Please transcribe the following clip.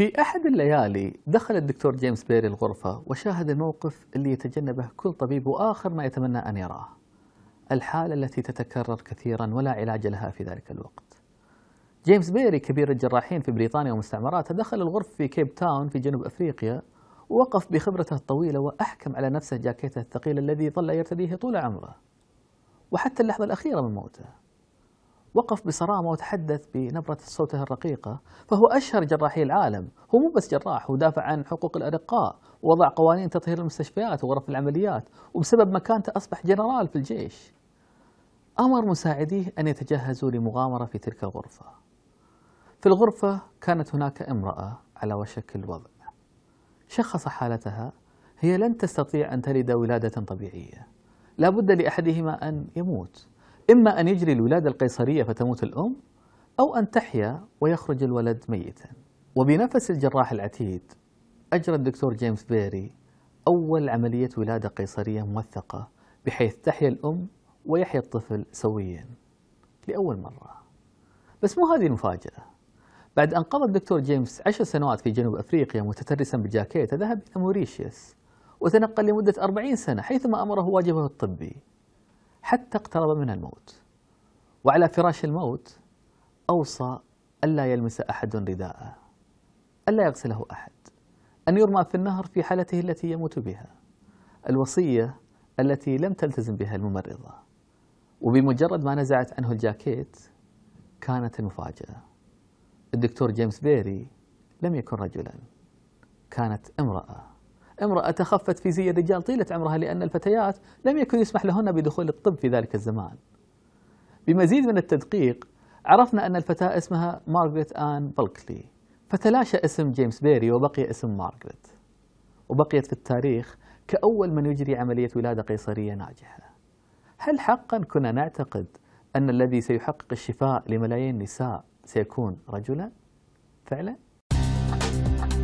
في أحد الليالي دخل الدكتور جيمس بيري الغرفة وشاهد الموقف اللي يتجنبه كل طبيب وآخر ما يتمنى أن يراه الحالة التي تتكرر كثيرا ولا علاج لها في ذلك الوقت جيمس بيري كبير الجراحين في بريطانيا ومستعمراتها دخل الغرفة في كيب تاون في جنوب أفريقيا ووقف بخبرته الطويلة وأحكم على نفسه جاكيته الثقيل الذي ظل يرتديه طول عمره وحتى اللحظة الأخيرة من موته وقف بصرامة وتحدث بنبرة صوته الرقيقة فهو أشهر جراحي العالم هو مو بس جراح ودافع عن حقوق الأرقاء ووضع قوانين تطهير المستشفيات وغرف العمليات وبسبب مكانته أصبح جنرال في الجيش أمر مساعديه أن يتجهزوا لمغامرة في تلك الغرفة في الغرفة كانت هناك امرأة على وشك الوضع شخص حالتها هي لن تستطيع أن تلد ولادة طبيعية لا بد لأحدهما أن يموت إما أن يجري الولادة القيصرية فتموت الأم أو أن تحيا ويخرج الولد ميتا وبنفس الجراح العتيد أجرى الدكتور جيمس بيري أول عملية ولادة قيصرية موثقة بحيث تحيا الأم ويحيا الطفل سويا لأول مرة بس مو هذه المفاجأة بعد أن قضى الدكتور جيمس عشر سنوات في جنوب أفريقيا متترسا بجاكيته ذهب إلى موريشيوس وتنقل لمدة أربعين سنة حيثما أمره واجبه الطبي حتى اقترب من الموت وعلى فراش الموت أوصى ألا يلمس أحد رداءه ألا يغسله أحد أن يرمى في النهر في حالته التي يموت بها الوصية التي لم تلتزم بها الممرضة وبمجرد ما نزعت عنه الجاكيت كانت المفاجأة الدكتور جيمس بيري لم يكن رجلا كانت امرأة امرأة تخفت في زي الرجال طيلة عمرها لأن الفتيات لم يكن يسمح لهن بدخول الطب في ذلك الزمان بمزيد من التدقيق عرفنا أن الفتاة اسمها مارغريت آن بلكلي فتلاشى اسم جيمس بيري وبقي اسم مارغريت وبقيت في التاريخ كأول من يجري عملية ولادة قيصرية ناجحة هل حقا كنا نعتقد أن الذي سيحقق الشفاء لملايين النساء سيكون رجلا؟ فعلا؟